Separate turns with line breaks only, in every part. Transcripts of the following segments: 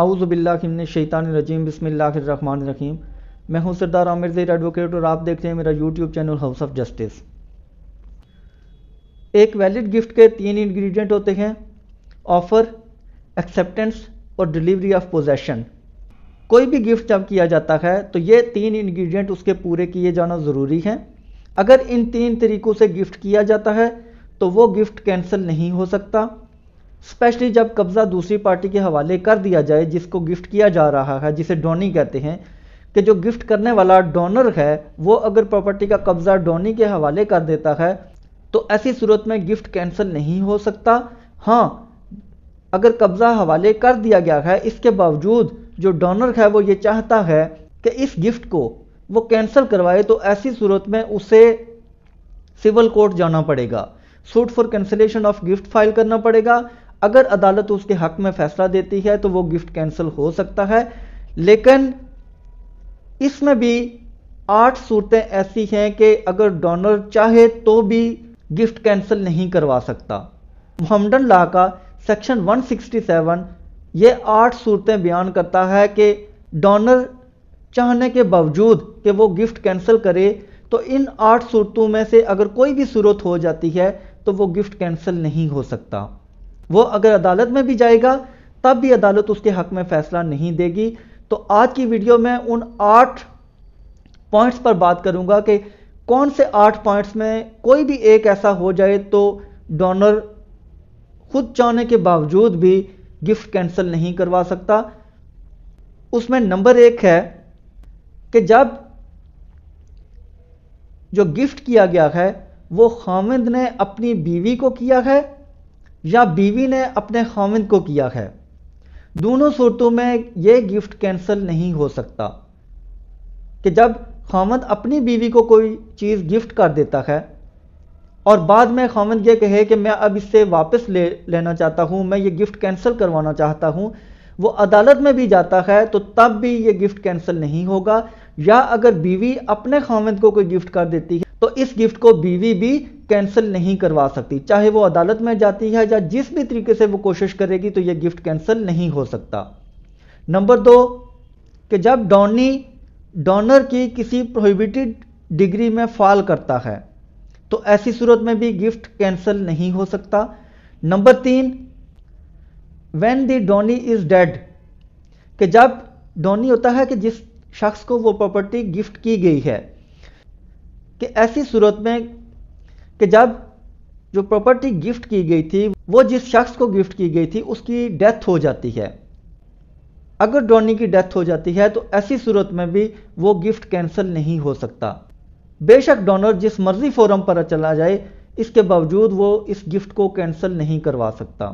आउज़बिल्लामिन शैतान रजीम बसमिल्लामान रखीम मैं हूं सरदार आमिर जैर एडवोकेट और आप देख रहे हैं मेरा YouTube channel House of Justice एक वैलिड गिफ्ट के तीन इंग्रेडिएंट होते हैं ऑफ़र एक्सेप्टेंस और डिलीवरी ऑफ पोजेशन कोई भी गिफ्ट जब किया जाता है तो ये तीन इंग्रेडिएंट उसके पूरे किए जाना ज़रूरी है अगर इन तीन तरीक़ों से गिफ्ट किया जाता है तो वो गिफ्ट कैंसिल नहीं हो सकता स्पेशली जब कब्ज़ा दूसरी पार्टी के हवाले कर दिया जाए जिसको गिफ्ट किया जा रहा है जिसे डोनी कहते हैं कि जो गिफ्ट करने वाला डोनर है वो अगर प्रॉपर्टी का कब्ज़ा डोनी के हवाले कर देता है तो ऐसी सूरत में गिफ्ट कैंसिल नहीं हो सकता हाँ अगर कब्ज़ा हवाले कर दिया गया है इसके बावजूद जो डोनर है वो ये चाहता है कि इस गिफ्ट को वो कैंसिल करवाए तो ऐसी सूरत में उसे सिविल कोर्ट जाना पड़ेगा suit for cancellation of gift file करना पड़ेगा अगर अदालत उसके हक में फैसला देती है तो वो गिफ्ट कैंसिल हो सकता है लेकिन इसमें भी आठ सूरतें ऐसी हैं कि अगर डोनर चाहे तो भी गिफ्ट कैंसिल नहीं करवा सकता मोहम्मडन ला का सेक्शन 167 ये आठ सूरतें बयान करता है कि डोनर चाहने के बावजूद कि वो गिफ्ट कैंसिल करे तो इन आठ सूरतों में से अगर कोई भी सूरत हो जाती है तो वो गिफ्ट कैंसिल नहीं हो सकता वो अगर अदालत में भी जाएगा तब भी अदालत उसके हक में फैसला नहीं देगी तो आज की वीडियो में उन आठ पॉइंट्स पर बात करूंगा कि कौन से आठ पॉइंट्स में कोई भी एक ऐसा हो जाए तो डोनर खुद चाहने के बावजूद भी गिफ्ट कैंसिल नहीं करवा सकता उसमें नंबर एक है कि जब जो गिफ्ट किया गया है वो हामिद ने अपनी बीवी को किया है या बीवी ने अपने खामिद को किया है दोनों सूरतों में यह गिफ्ट कैंसिल नहीं हो सकता कि जब खामद अपनी बीवी को कोई चीज़ गिफ्ट कर देता है और बाद में खामद यह कहे कि मैं अब इससे वापस ले लेना चाहता हूँ मैं ये गिफ्ट कैंसिल करवाना चाहता हूँ वो अदालत में भी जाता है तो तब भी ये गिफ्ट कैंसिल नहीं होगा या अगर बीवी अपने खामिद को कोई गिफ्ट कर देती है तो इस गिफ्ट को बीवी भी कैंसिल नहीं करवा सकती चाहे वो अदालत में जाती है या जिस भी तरीके से वो कोशिश करेगी तो ये गिफ्ट कैंसिल नहीं हो सकता नंबर दो कि जब डॉनी डोनर की किसी प्रोहिबिटेड डिग्री में फॉल करता है तो ऐसी सूरत में भी गिफ्ट कैंसिल नहीं हो सकता नंबर तीन when the donee is dead कि जब डोनी होता है कि जिस शख्स को वो प्रॉपर्टी गिफ्ट की गई है कि ऐसी सूरत में कि जब जो प्रॉपर्टी गिफ्ट की गई थी वो जिस शख्स को गिफ्ट की गई थी उसकी डेथ हो जाती है अगर डोनी की डेथ हो जाती है तो ऐसी सूरत में भी वो गिफ्ट कैंसिल नहीं हो सकता बेशक डोनर जिस मर्जी फोरम पर चला जाए इसके बावजूद वो इस गिफ्ट को कैंसिल नहीं करवा सकता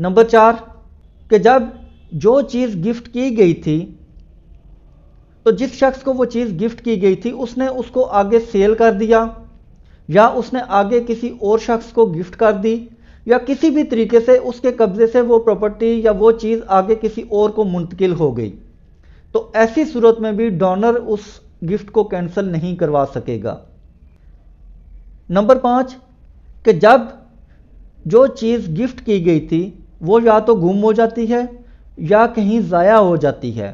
नंबर चार कि जब जो चीज़ गिफ्ट की गई थी तो जिस शख्स को वो चीज़ गिफ्ट की गई थी उसने उसको आगे सेल कर दिया या उसने आगे किसी और शख्स को गिफ्ट कर दी या किसी भी तरीके से उसके कब्ज़े से वो प्रॉपर्टी या वो चीज़ आगे किसी और को मुंतकिल हो गई तो ऐसी सूरत में भी डोनर उस गिफ्ट को कैंसिल नहीं करवा सकेगा नंबर पाँच कि जब जो चीज़ गिफ्ट की गई थी वो या तो गुम हो जाती है या कहीं ज़ाया हो जाती है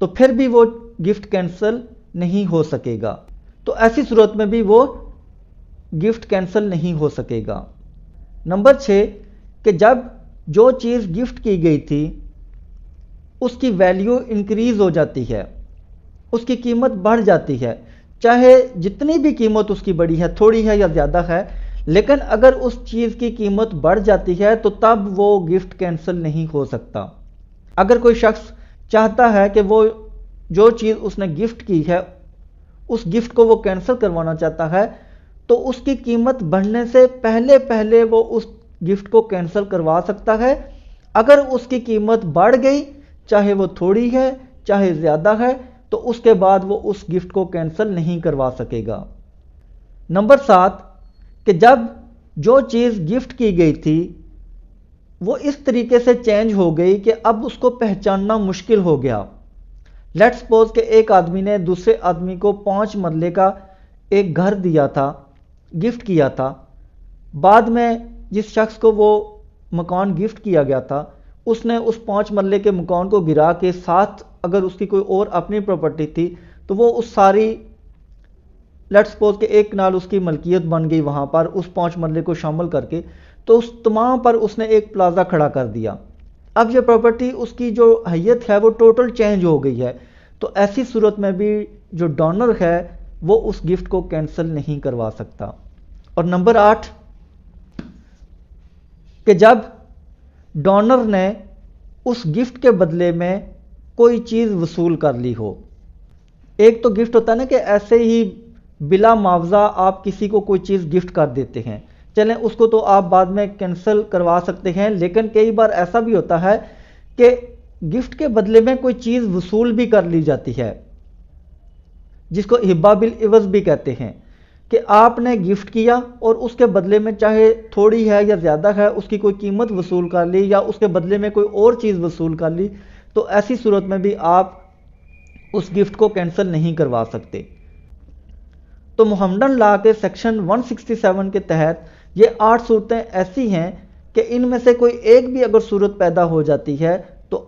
तो फिर भी वो गिफ्ट कैंसिल नहीं हो सकेगा तो ऐसी सूरत में भी वो गिफ्ट कैंसिल नहीं हो सकेगा नंबर छः कि जब जो चीज़ गिफ्ट की गई थी उसकी वैल्यू इंक्रीज हो जाती है उसकी कीमत बढ़ जाती है चाहे जितनी भी कीमत उसकी बड़ी है थोड़ी है या ज़्यादा है लेकिन अगर उस चीज़ की कीमत बढ़ जाती है तो तब वो गिफ्ट कैंसिल नहीं हो सकता अगर कोई शख्स चाहता है कि वो जो चीज़ उसने गिफ्ट की है उस गिफ्ट को वो कैंसिल करवाना चाहता है तो उसकी कीमत बढ़ने से पहले पहले वो उस गिफ्ट को कैंसिल करवा सकता है अगर उसकी कीमत बढ़ गई चाहे वो थोड़ी है चाहे ज़्यादा है तो उसके बाद वो उस गिफ्ट को कैंसिल नहीं करवा सकेगा नंबर सात कि जब जो चीज़ गिफ्ट की गई थी वो इस तरीके से चेंज हो गई कि अब उसको पहचानना मुश्किल हो गया लेट्स सपोज के एक आदमी ने दूसरे आदमी को पाँच मरले का एक घर दिया था गिफ्ट किया था बाद में जिस शख्स को वो मकान गिफ्ट किया गया था उसने उस पाँच मरले के मकान को गिरा के साथ अगर उसकी कोई और अपनी प्रॉपर्टी थी तो वो उस सारी लेट्स सपोज के एक नाल उसकी मलकियत बन गई वहाँ पर उस पाँच मरले को शामिल करके तो उस तमाम पर उसने एक प्लाजा खड़ा कर दिया अब यह प्रॉपर्टी उसकी जो हैत है वो टोटल चेंज हो गई है तो ऐसी सूरत में भी जो डोनर है वो उस गिफ्ट को कैंसिल नहीं करवा सकता और नंबर आठ कि जब डोनर ने उस गिफ्ट के बदले में कोई चीज़ वसूल कर ली हो एक तो गिफ्ट होता है ना कि ऐसे ही बिला मुआवजा आप किसी को कोई चीज़ गिफ्ट कर देते हैं चलें उसको तो आप बाद में कैंसिल करवा सकते हैं लेकिन कई बार ऐसा भी होता है कि गिफ्ट के बदले में कोई चीज़ वसूल भी कर ली जाती है जिसको हिब्बा बिल इवज भी कहते हैं कि आपने गिफ्ट किया और उसके बदले में चाहे थोड़ी है या ज़्यादा है उसकी कोई कीमत वसूल कर ली या उसके बदले में कोई और चीज़ वसूल कर ली तो ऐसी सूरत में भी आप उस गिफ्ट को कैंसिल नहीं करवा सकते तो मोहम्मदन ला के सेक्शन 167 के तहत ये आठ सूरतें ऐसी हैं कि इनमें से कोई एक भी अगर सूरत पैदा हो जाती है तो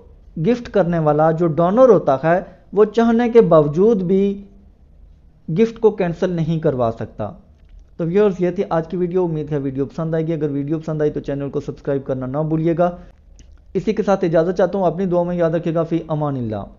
गिफ्ट करने वाला जो डोनर होता है वो चाहने के बावजूद भी गिफ्ट को कैंसिल नहीं करवा सकता तो व्यूअर्स ये थी आज की वीडियो उम्मीद है वीडियो पसंद आएगी अगर वीडियो पसंद आई तो चैनल को सब्सक्राइब करना ना भूलिएगा इसी के साथ इजाज़त चाहता हूँ अपनी दुआ में याद रखिएगा फ़ी अमान